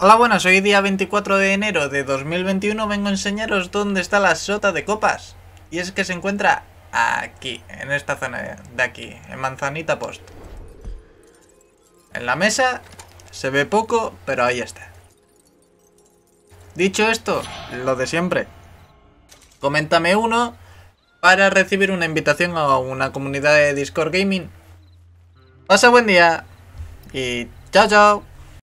Hola buenas, hoy día 24 de enero de 2021 vengo a enseñaros dónde está la sota de copas. Y es que se encuentra aquí, en esta zona de aquí, en Manzanita Post. En la mesa se ve poco, pero ahí está. Dicho esto, lo de siempre. Coméntame uno para recibir una invitación a una comunidad de Discord Gaming. Pasa buen día y chao chao.